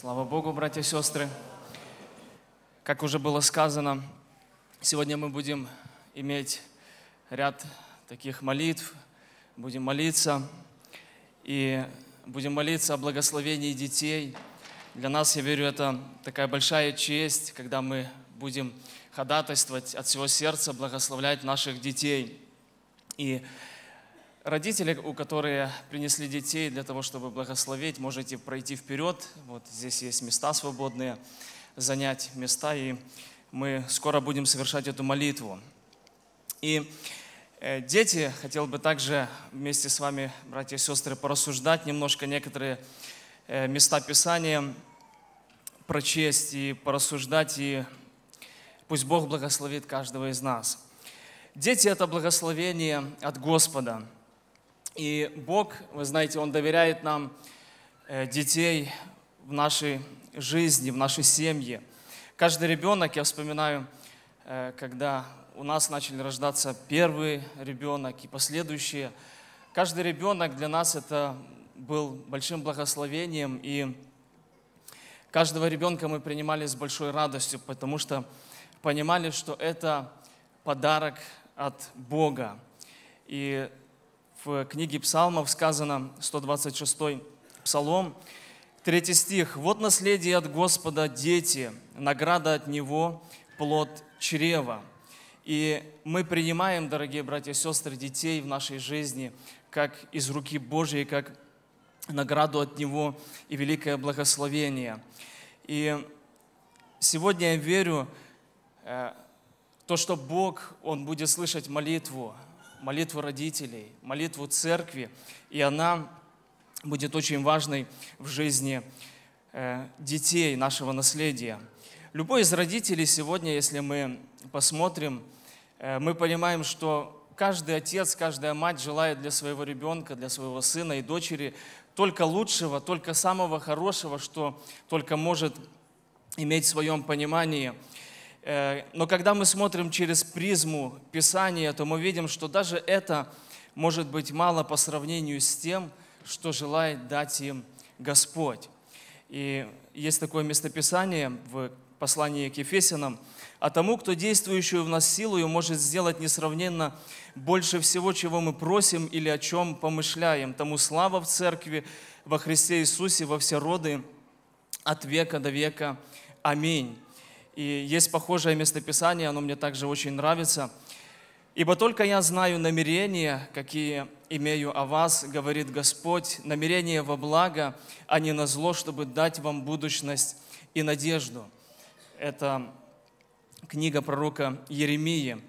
Слава Богу, братья и сестры. Как уже было сказано, сегодня мы будем иметь ряд таких молитв, будем молиться и будем молиться о благословении детей. Для нас, я верю, это такая большая честь, когда мы будем ходатайствовать от всего сердца, благословлять наших детей. И Родители, у которых принесли детей для того, чтобы благословить, можете пройти вперед. Вот здесь есть места свободные, занять места, и мы скоро будем совершать эту молитву. И э, дети, хотел бы также вместе с вами, братья и сестры, порассуждать немножко некоторые э, места Писания, прочесть и порассуждать, и пусть Бог благословит каждого из нас. Дети – это благословение от Господа – и Бог, вы знаете, Он доверяет нам э, детей в нашей жизни, в нашей семье. Каждый ребенок, я вспоминаю, э, когда у нас начали рождаться первый ребенок и последующие, каждый ребенок для нас это был большим благословением, и каждого ребенка мы принимали с большой радостью, потому что понимали, что это подарок от Бога. И в э, книге Псалмов сказано, 126 Псалом, 3 стих. «Вот наследие от Господа дети, награда от Него – плод чрева». И мы принимаем, дорогие братья и сестры, детей в нашей жизни как из руки Божьей, как награду от Него и великое благословение. И сегодня я верю, э, то, что Бог, Он будет слышать молитву, молитву родителей, молитву церкви, и она будет очень важной в жизни э, детей, нашего наследия. Любой из родителей сегодня, если мы посмотрим, э, мы понимаем, что каждый отец, каждая мать желает для своего ребенка, для своего сына и дочери только лучшего, только самого хорошего, что только может иметь в своем понимании – Э, но когда мы смотрим через призму Писания, то мы видим, что даже это может быть мало по сравнению с тем, что желает дать им Господь. И есть такое местописание в послании к Ефесянам, «А тому, кто действующую в нас силою может сделать несравненно больше всего, чего мы просим или о чем помышляем, тому слава в Церкви, во Христе Иисусе, во все роды, от века до века. Аминь». И есть похожее местописание, оно мне также очень нравится. «Ибо только я знаю намерения, какие имею о вас, говорит Господь, намерения во благо, а не на зло, чтобы дать вам будущность и надежду». Это книга пророка Еремии.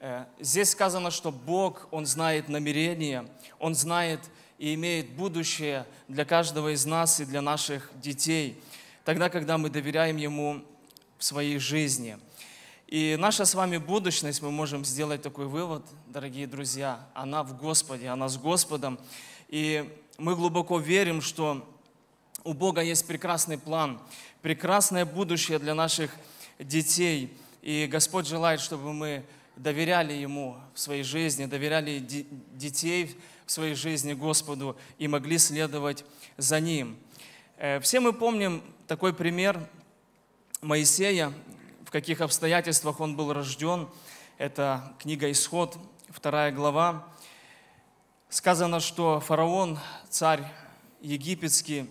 Э, здесь сказано, что Бог, Он знает намерения, Он знает и имеет будущее для каждого из нас и для наших детей. Тогда, когда мы доверяем Ему, в своей жизни. И наша с вами будущность, мы можем сделать такой вывод, дорогие друзья, она в Господе, она с Господом. И мы глубоко верим, что у Бога есть прекрасный план, прекрасное будущее для наших детей. И Господь желает, чтобы мы доверяли Ему в своей жизни, доверяли детей в своей жизни Господу и могли следовать за Ним. Э, все мы помним такой пример Моисея, в каких обстоятельствах он был рожден. Это книга «Исход», вторая глава. Сказано, что фараон, царь египетский,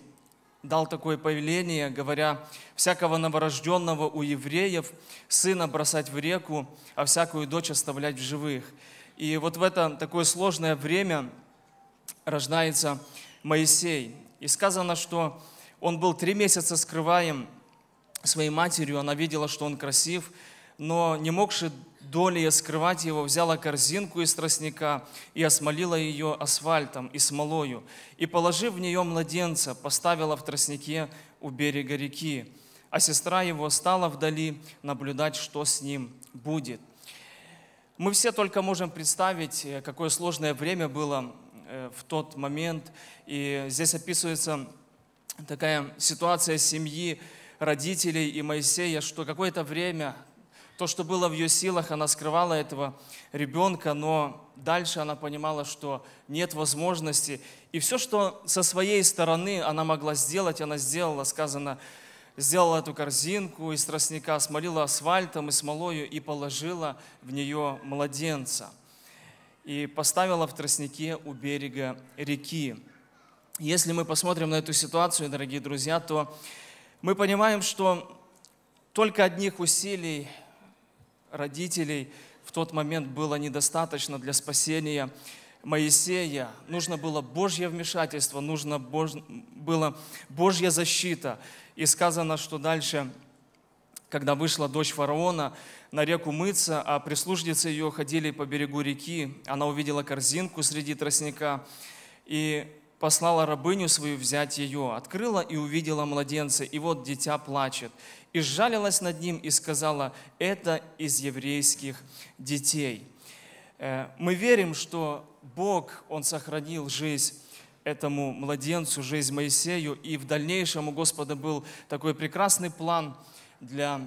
дал такое повеление, говоря, «Всякого новорожденного у евреев сына бросать в реку, а всякую дочь оставлять в живых». И вот в это такое сложное время рождается Моисей. И сказано, что он был три месяца скрываем – своей матерью, она видела, что он красив, но не могши доли скрывать его, взяла корзинку из тростника и осмолила ее асфальтом и смолою, и, положив в нее младенца, поставила в тростнике у берега реки. А сестра его стала вдали наблюдать, что с ним будет. Мы все только можем представить, э, какое сложное время было э, в тот момент. И здесь описывается такая ситуация семьи, родителей и Моисея, что какое-то время то, что было в ее силах, она скрывала этого ребенка, но дальше она понимала, что нет возможности. И все, что со своей стороны она могла сделать, она сделала, сказано, сделала эту корзинку из тростника, смолила асфальтом и смолою и положила в нее младенца. И поставила в тростнике у берега реки. Если мы посмотрим на эту ситуацию, дорогие друзья, то мы понимаем, что только одних усилий родителей в тот момент было недостаточно для спасения Моисея. Нужно было Божье вмешательство, нужно Бож... было Божья защита. И сказано, что дальше, когда вышла дочь фараона на реку мыться, а прислужницы ее ходили по берегу реки, она увидела корзинку среди тростника, и послала рабыню свою взять ее, открыла и увидела младенца, и вот дитя плачет. И сжалилась над ним и сказала, это из еврейских детей. Э, мы верим, что Бог, Он сохранил жизнь этому младенцу, жизнь Моисею, и в дальнейшем у Господа был такой прекрасный план для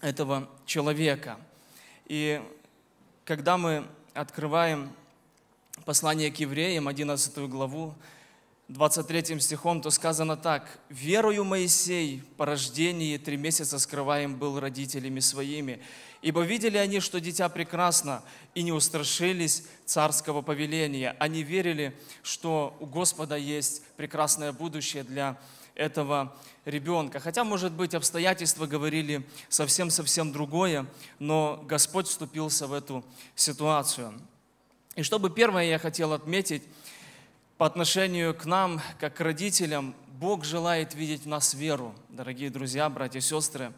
этого человека. И когда мы открываем послание к евреям, 11 главу, 23 стихом, то сказано так. «Верую Моисей по рождении три месяца скрываем был родителями своими, ибо видели они, что дитя прекрасно, и не устрашились царского повеления. Они верили, что у Господа есть прекрасное будущее для этого ребенка. Хотя, может быть, обстоятельства говорили совсем-совсем другое, но Господь вступился в эту ситуацию. И чтобы первое я хотел отметить по отношению к нам, как к родителям, Бог желает видеть в нас веру, дорогие друзья, братья и сестры,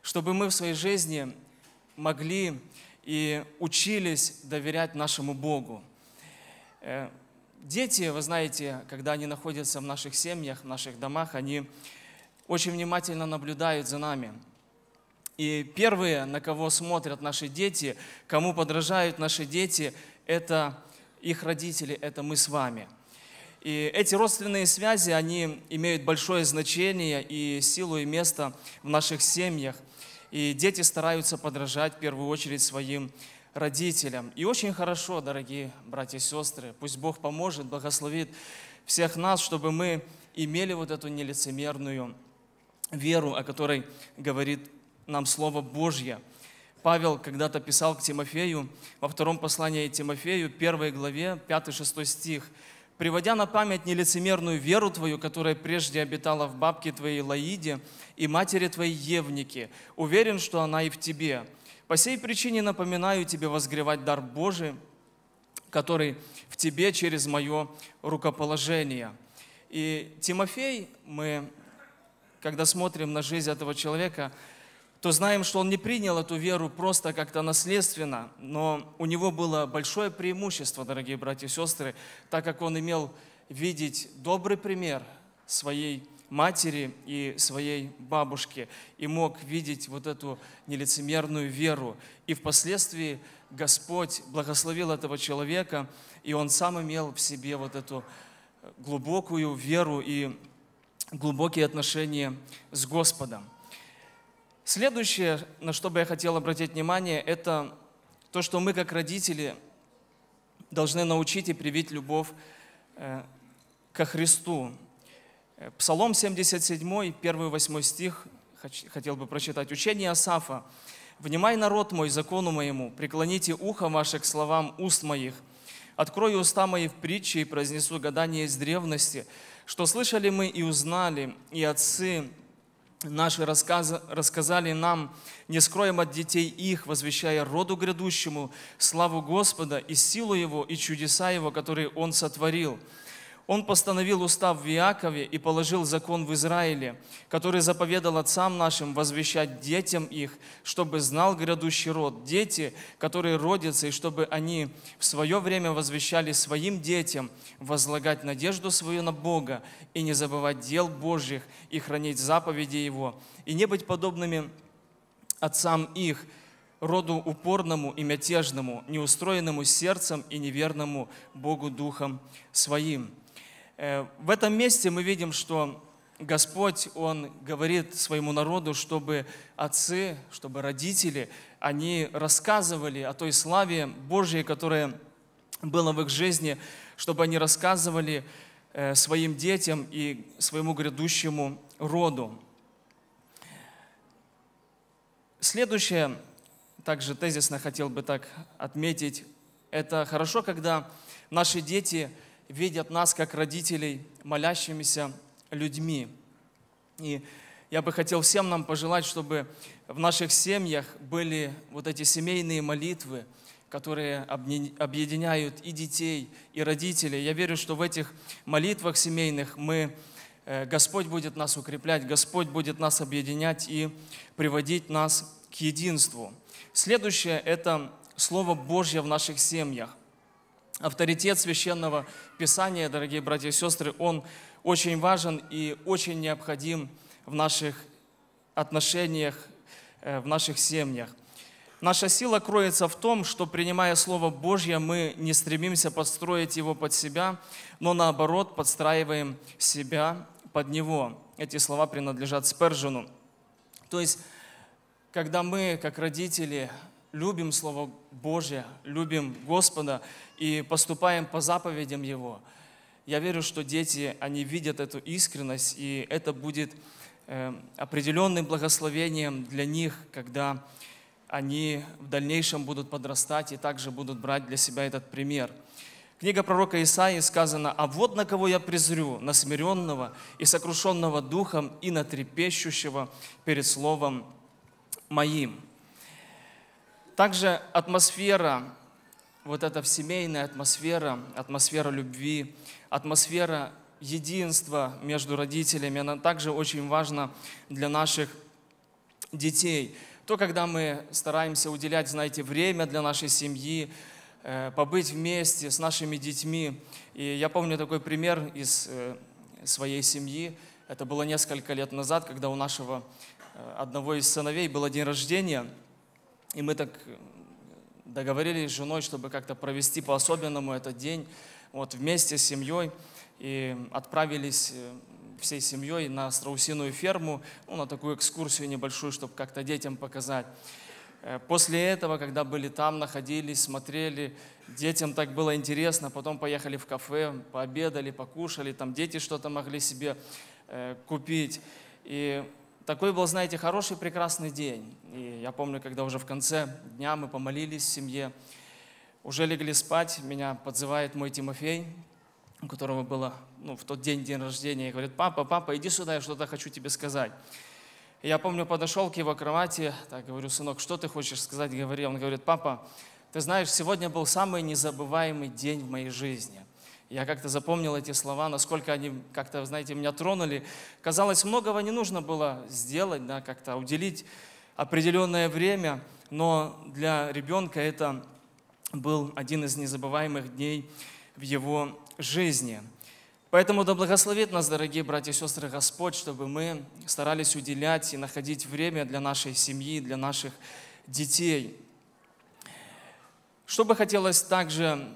чтобы мы в своей жизни могли и учились доверять нашему Богу. Э, дети, вы знаете, когда они находятся в наших семьях, в наших домах, они очень внимательно наблюдают за нами. И первые, на кого смотрят наши дети, кому подражают наши дети – это их родители, это мы с вами. И эти родственные связи, они имеют большое значение и силу и место в наших семьях. И дети стараются подражать в первую очередь своим родителям. И очень хорошо, дорогие братья и сестры, пусть Бог поможет, благословит всех нас, чтобы мы имели вот эту нелицемерную веру, о которой говорит нам Слово Божье – Павел когда-то писал к Тимофею во втором послании Тимофею, первой главе, 5-6 стих, приводя на память нелицемерную веру твою, которая прежде обитала в бабке твоей Лаиде и матери твоей Евнике, уверен, что она и в тебе. По сей причине напоминаю тебе возгревать дар Божий, который в тебе через мое рукоположение». И Тимофей, мы, когда смотрим на жизнь этого человека, то знаем, что он не принял эту веру просто как-то наследственно, но у него было большое преимущество, дорогие братья и сестры, так как он имел видеть добрый пример своей матери и своей бабушки и мог видеть вот эту нелицемерную веру. И впоследствии Господь благословил этого человека, и он сам имел в себе вот эту глубокую веру и глубокие отношения с Господом. Следующее, на что бы я хотел обратить внимание, это то, что мы как родители должны научить и привить любовь э, ко Христу. Э, Псалом 77, 1-8 стих, хотел бы прочитать. «Учение Асафа. «Внимай, народ мой, закону моему, преклоните ухо ваше к словам уст моих. Открою уста мои в притче и произнесу гадание из древности, что слышали мы и узнали, и отцы наши рассказы, рассказали нам, не скроем от детей их, возвещая роду грядущему славу Господа и силу Его и чудеса Его, которые Он сотворил». Он постановил устав в Иакове и положил закон в Израиле, который заповедал отцам нашим возвещать детям их, чтобы знал грядущий род, дети, которые родятся, и чтобы они в свое время возвещали своим детям возлагать надежду свою на Бога и не забывать дел Божьих и хранить заповеди Его, и не быть подобными отцам их, роду упорному и мятежному, неустроенному сердцем и неверному Богу духом своим». Э, в этом месте мы видим, что Господь, Он говорит своему народу, чтобы отцы, чтобы родители, они рассказывали о той славе Божьей, которая была в их жизни, чтобы они рассказывали э, своим детям и своему грядущему роду. Следующее, также тезисно хотел бы так отметить, это хорошо, когда наши дети – видят нас как родителей, молящимися людьми. И я бы хотел всем нам пожелать, чтобы в наших семьях были вот эти семейные молитвы, которые объединяют и детей, и родителей. Я верю, что в этих молитвах семейных мы, э, Господь будет нас укреплять, Господь будет нас объединять и приводить нас к единству. Следующее – это Слово Божье в наших семьях – Авторитет священного писания, дорогие братья и сестры, он очень важен и очень необходим в наших отношениях, э, в наших семьях. Наша сила кроется в том, что, принимая Слово Божье, мы не стремимся подстроить его под себя, но наоборот подстраиваем себя под него. Эти слова принадлежат Спержину. То есть, когда мы, как родители, любим Слово Божье, любим Господа и поступаем по заповедям Его, я верю, что дети, они видят эту искренность, и это будет э, определенным благословением для них, когда они в дальнейшем будут подрастать и также будут брать для себя этот пример. Книга пророка Исаии сказано, «А вот на кого я презрю, на смиренного и сокрушенного духом и на трепещущего перед словом моим». Также атмосфера, вот эта семейная атмосфера, атмосфера любви, атмосфера единства между родителями, она также очень важна для наших детей. То, когда мы стараемся уделять, знаете, время для нашей семьи, э, побыть вместе с нашими детьми. И я помню такой пример из э, своей семьи. Это было несколько лет назад, когда у нашего э, одного из сыновей было день рождения – и мы так э, договорились с женой, чтобы как-то провести по-особенному этот день, вот вместе с семьей, и отправились э, всей семьей на страусиную ферму, ну, на такую экскурсию небольшую, чтобы как-то детям показать. Э, после этого, когда были там, находились, смотрели, детям так было интересно, потом поехали в кафе, пообедали, покушали, там дети что-то могли себе купить. И такой был, знаете, хороший, прекрасный день. И я помню, когда уже в конце дня мы помолились в семье, уже легли спать, меня подзывает мой Тимофей, у которого было ну, в тот день день рождения, и говорит, папа, папа, иди сюда, я что-то хочу тебе сказать. И я помню, подошел к его кровати, так говорю, сынок, что ты хочешь сказать, говори. Он говорит, папа, ты знаешь, сегодня был самый незабываемый день в моей жизни. Я как-то запомнил эти слова, насколько они как-то, знаете, меня тронули. Казалось, многого не нужно было сделать, да, как-то уделить определенное время, но для ребенка это был один из незабываемых дней в его жизни. Поэтому да благословит нас, дорогие братья и сестры, Господь, чтобы мы старались уделять и находить время для нашей семьи, для наших детей. Что бы хотелось также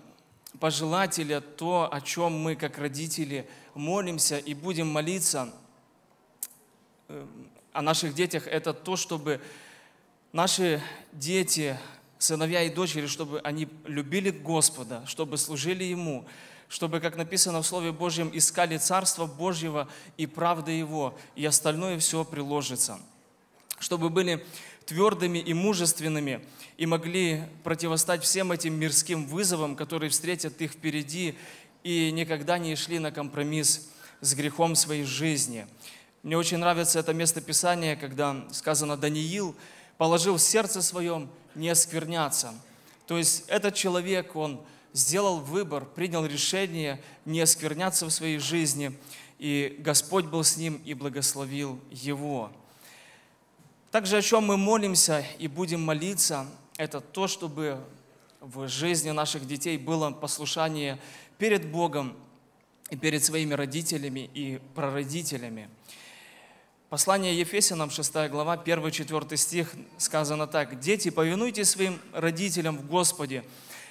пожелателя, то, о чем мы, как родители, молимся и будем молиться э, о наших детях, это то, чтобы наши дети, сыновья и дочери, чтобы они любили Господа, чтобы служили Ему, чтобы, как написано в Слове Божьем, искали Царство Божьего и правды Его, и остальное все приложится. Чтобы были твердыми и мужественными и могли противостать всем этим мирским вызовам, которые встретят их впереди, и никогда не шли на компромисс с грехом своей жизни. Мне очень нравится это место Писания, когда сказано «Даниил положил в сердце своем не оскверняться». То есть этот человек, он сделал выбор, принял решение не оскверняться в своей жизни, и Господь был с ним и благословил его. Также о чем мы молимся и будем молиться, это то, чтобы в жизни наших детей было послушание перед Богом и перед своими родителями и прародителями. Послание Ефесянам, 6 глава, 1-4 стих сказано так. «Дети, повинуйтесь своим родителям в Господе,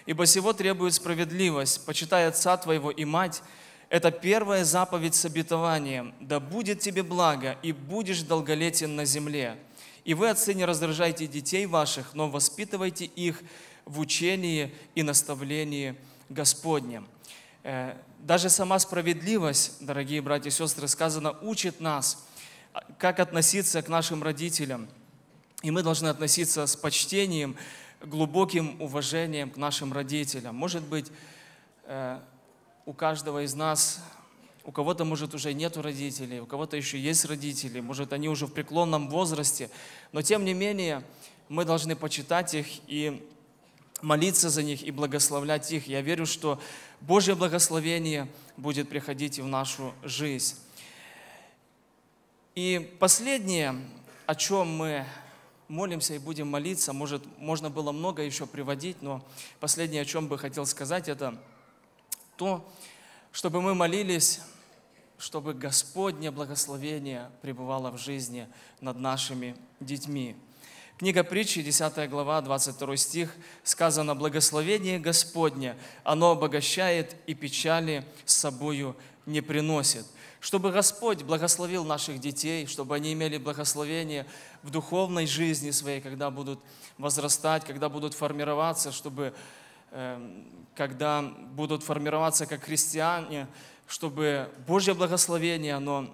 ибо сего требует справедливость. Почитай отца твоего и мать, это первая заповедь с обетованием. Да будет тебе благо, и будешь долголетен на земле». И вы, отцы, не раздражайте детей ваших, но воспитывайте их в учении и наставлении Господнем. Э, даже сама справедливость, дорогие братья и сестры, сказано, учит нас, как относиться к нашим родителям. И мы должны относиться с почтением, глубоким уважением к нашим родителям. Может быть, э, у каждого из нас у кого-то, может, уже нету родителей, у кого-то еще есть родители, может, они уже в преклонном возрасте, но тем не менее мы должны почитать их и молиться за них и благословлять их. Я верю, что Божье благословение будет приходить и в нашу жизнь. И последнее, о чем мы молимся и будем молиться, может, можно было много еще приводить, но последнее, о чем бы хотел сказать, это то, что чтобы мы молились, чтобы Господне благословение пребывало в жизни над нашими детьми. Книга притчи, 10 глава, 22 стих, сказано, «Благословение Господне, оно обогащает и печали с собою не приносит». Чтобы Господь благословил наших детей, чтобы они имели благословение в духовной жизни своей, когда будут возрастать, когда будут формироваться, чтобы Эм, когда будут формироваться как христиане, чтобы Божье благословение, оно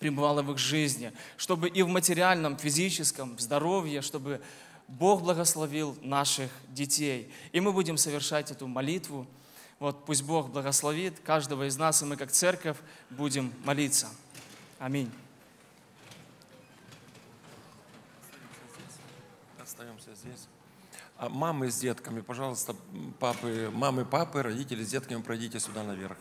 пребывало в их жизни, чтобы и в материальном, физическом, в здоровье, чтобы Бог благословил наших детей. И мы будем совершать эту молитву. Вот пусть Бог благословит каждого из нас, и мы как церковь будем молиться. Аминь. А мамы с детками, пожалуйста, папы, мамы, папы, родители с детками пройдите сюда наверх.